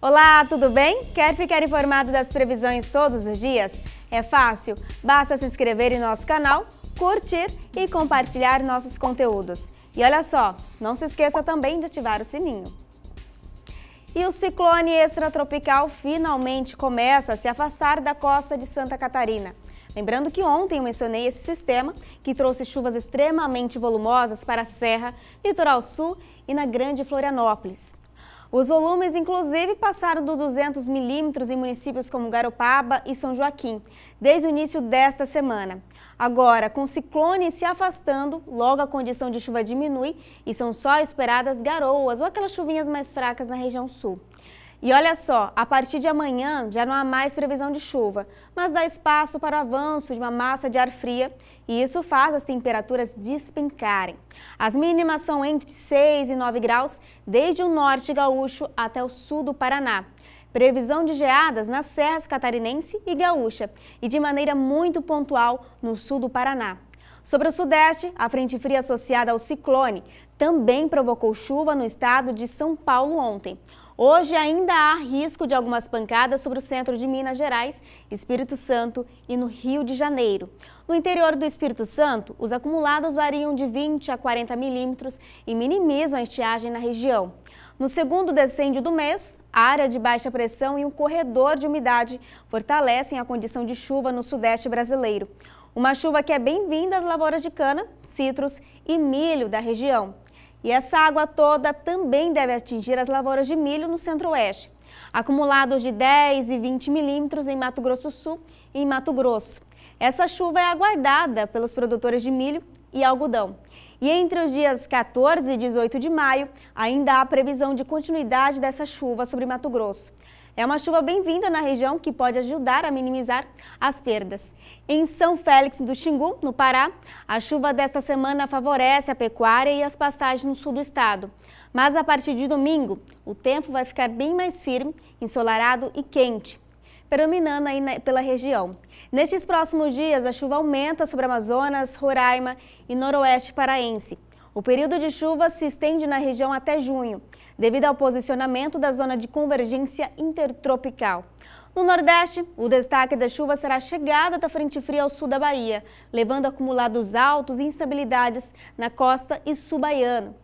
Olá, tudo bem? Quer ficar informado das previsões todos os dias? É fácil, basta se inscrever em nosso canal, curtir e compartilhar nossos conteúdos. E olha só, não se esqueça também de ativar o sininho. E o ciclone extratropical finalmente começa a se afastar da costa de Santa Catarina. Lembrando que ontem eu mencionei esse sistema que trouxe chuvas extremamente volumosas para a Serra, Litoral Sul e na Grande Florianópolis. Os volumes, inclusive, passaram dos 200 milímetros em municípios como Garopaba e São Joaquim, desde o início desta semana. Agora, com o ciclone se afastando, logo a condição de chuva diminui e são só esperadas garoas ou aquelas chuvinhas mais fracas na região sul. E olha só, a partir de amanhã já não há mais previsão de chuva, mas dá espaço para o avanço de uma massa de ar fria e isso faz as temperaturas despencarem. As mínimas são entre 6 e 9 graus, desde o norte gaúcho até o sul do Paraná. Previsão de geadas nas serras catarinense e gaúcha e de maneira muito pontual no sul do Paraná. Sobre o Sudeste, a frente fria associada ao ciclone também provocou chuva no estado de São Paulo ontem. Hoje ainda há risco de algumas pancadas sobre o centro de Minas Gerais, Espírito Santo e no Rio de Janeiro. No interior do Espírito Santo, os acumulados variam de 20 a 40 milímetros e minimizam a estiagem na região. No segundo decêndio do mês, a área de baixa pressão e um corredor de umidade fortalecem a condição de chuva no sudeste brasileiro. Uma chuva que é bem-vinda às lavouras de cana, citros e milho da região. E essa água toda também deve atingir as lavouras de milho no centro-oeste. Acumulados de 10 e 20 milímetros em Mato Grosso Sul e em Mato Grosso. Essa chuva é aguardada pelos produtores de milho e algodão. E entre os dias 14 e 18 de maio, ainda há previsão de continuidade dessa chuva sobre Mato Grosso. É uma chuva bem-vinda na região que pode ajudar a minimizar as perdas. Em São Félix do Xingu, no Pará, a chuva desta semana favorece a pecuária e as pastagens no sul do estado. Mas a partir de domingo, o tempo vai ficar bem mais firme, ensolarado e quente predominando aí pela região. Nestes próximos dias, a chuva aumenta sobre Amazonas, Roraima e Noroeste paraense. O período de chuva se estende na região até junho, devido ao posicionamento da zona de convergência intertropical. No Nordeste, o destaque da chuva será a chegada da frente fria ao sul da Bahia, levando acumulados altos e instabilidades na costa e sul baiano,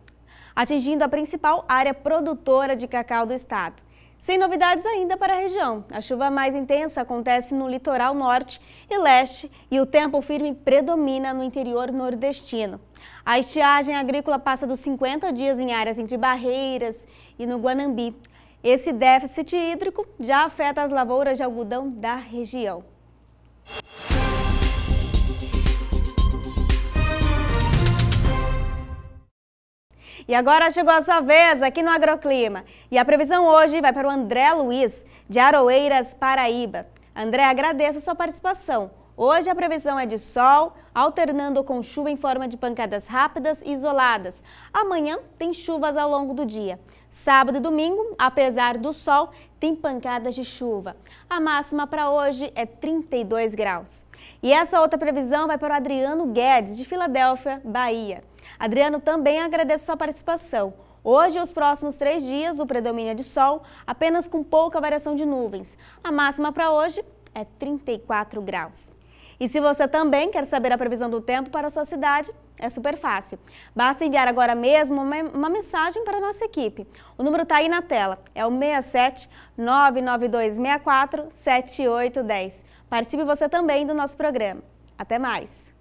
atingindo a principal área produtora de cacau do estado. Sem novidades ainda para a região. A chuva mais intensa acontece no litoral norte e leste e o tempo firme predomina no interior nordestino. A estiagem agrícola passa dos 50 dias em áreas entre Barreiras e no Guanambi. Esse déficit hídrico já afeta as lavouras de algodão da região. E agora chegou a sua vez aqui no Agroclima. E a previsão hoje vai para o André Luiz, de Aroeiras, Paraíba. André, agradeço a sua participação. Hoje a previsão é de sol, alternando com chuva em forma de pancadas rápidas e isoladas. Amanhã tem chuvas ao longo do dia. Sábado e domingo, apesar do sol, tem pancadas de chuva. A máxima para hoje é 32 graus. E essa outra previsão vai para o Adriano Guedes, de Filadélfia, Bahia. Adriano, também agradeço sua participação. Hoje e os próximos três dias, o predomínio é de sol, apenas com pouca variação de nuvens. A máxima para hoje é 34 graus. E se você também quer saber a previsão do tempo para a sua cidade, é super fácil. Basta enviar agora mesmo uma mensagem para a nossa equipe. O número está aí na tela, é o 67992.647810. 7810. Participe você também do nosso programa. Até mais!